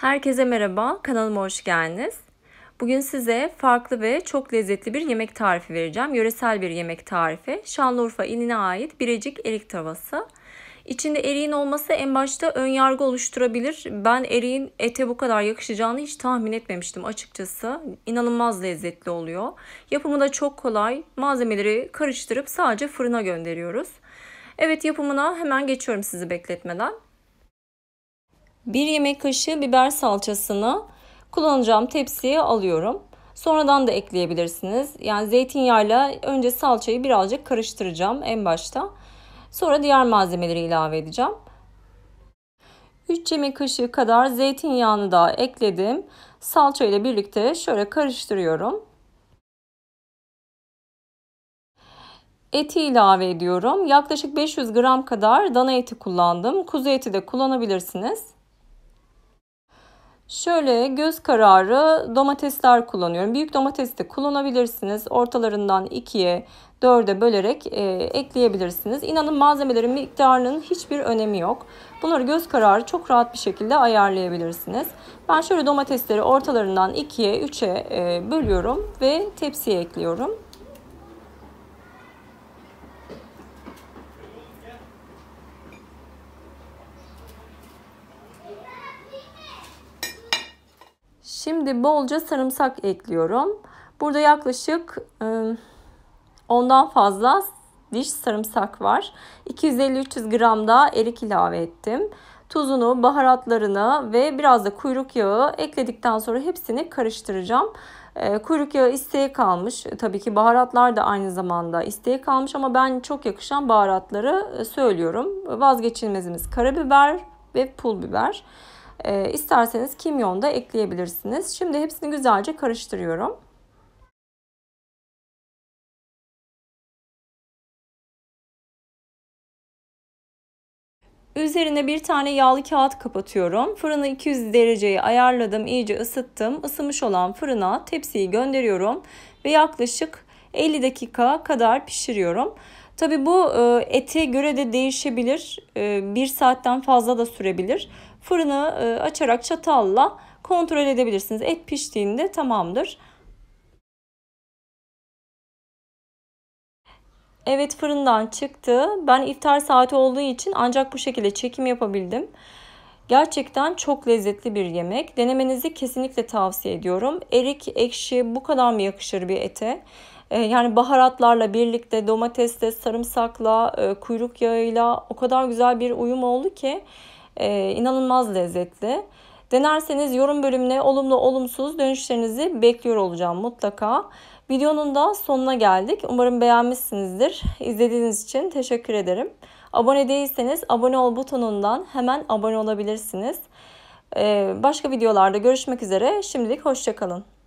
Herkese merhaba, kanalıma hoş geldiniz. Bugün size farklı ve çok lezzetli bir yemek tarifi vereceğim. Yöresel bir yemek tarifi. Şanlıurfa iline ait Birecik erik tavası. İçinde eriğin olması en başta ön yargı oluşturabilir. Ben eriğin ete bu kadar yakışacağını hiç tahmin etmemiştim açıkçası. İnanılmaz lezzetli oluyor. Yapımı da çok kolay. Malzemeleri karıştırıp sadece fırına gönderiyoruz. Evet yapımına hemen geçiyorum sizi bekletmeden. 1 yemek kaşığı biber salçasını kullanacağım tepsiye alıyorum. Sonradan da ekleyebilirsiniz. Yani zeytinyağıyla önce salçayı birazcık karıştıracağım en başta. Sonra diğer malzemeleri ilave edeceğim. 3 yemek kaşığı kadar zeytinyağını da ekledim. Salça ile birlikte şöyle karıştırıyorum. Eti ilave ediyorum. Yaklaşık 500 gram kadar dana eti kullandım. Kuzu eti de kullanabilirsiniz. Şöyle göz kararı domatesler kullanıyorum. Büyük domates de kullanabilirsiniz. Ortalarından ikiye, dörde bölerek e, ekleyebilirsiniz. İnanın malzemelerin miktarının hiçbir önemi yok. Bunları göz kararı çok rahat bir şekilde ayarlayabilirsiniz. Ben şöyle domatesleri ortalarından ikiye, üçe e, bölüyorum ve tepsiye ekliyorum. Şimdi bolca sarımsak ekliyorum. Burada yaklaşık ıı, ondan fazla diş sarımsak var. 250-300 gram da erik ilave ettim. Tuzunu, baharatlarını ve biraz da kuyruk yağı ekledikten sonra hepsini karıştıracağım. Ee, kuyruk yağı isteğe kalmış. Tabii ki baharatlar da aynı zamanda isteğe kalmış ama ben çok yakışan baharatları ıı, söylüyorum. Vazgeçilmezimiz karabiber ve pul biber. E, isterseniz kimyon da ekleyebilirsiniz. Şimdi hepsini güzelce karıştırıyorum. Üzerine bir tane yağlı kağıt kapatıyorum. Fırını 200 dereceye ayarladım, iyice ısıttım. Isımış olan fırına tepsiyi gönderiyorum ve yaklaşık 50 dakika kadar pişiriyorum. Tabi bu e, ete göre de değişebilir. E, bir saatten fazla da sürebilir. Fırını e, açarak çatalla kontrol edebilirsiniz. Et piştiğinde tamamdır. Evet fırından çıktı. Ben iftar saati olduğu için ancak bu şekilde çekim yapabildim. Gerçekten çok lezzetli bir yemek. Denemenizi kesinlikle tavsiye ediyorum. Erik ekşi bu kadar mı yakışır bir ete? E, yani baharatlarla birlikte domatesle, sarımsakla, e, kuyruk yağıyla o kadar güzel bir uyum oldu ki e, inanılmaz lezzetli. Denerseniz yorum bölümüne olumlu olumsuz dönüşlerinizi bekliyor olacağım mutlaka. Videonun da sonuna geldik. Umarım beğenmişsinizdir. İzlediğiniz için teşekkür ederim. Abone değilseniz abone ol butonundan hemen abone olabilirsiniz. Başka videolarda görüşmek üzere. Şimdilik hoşçakalın.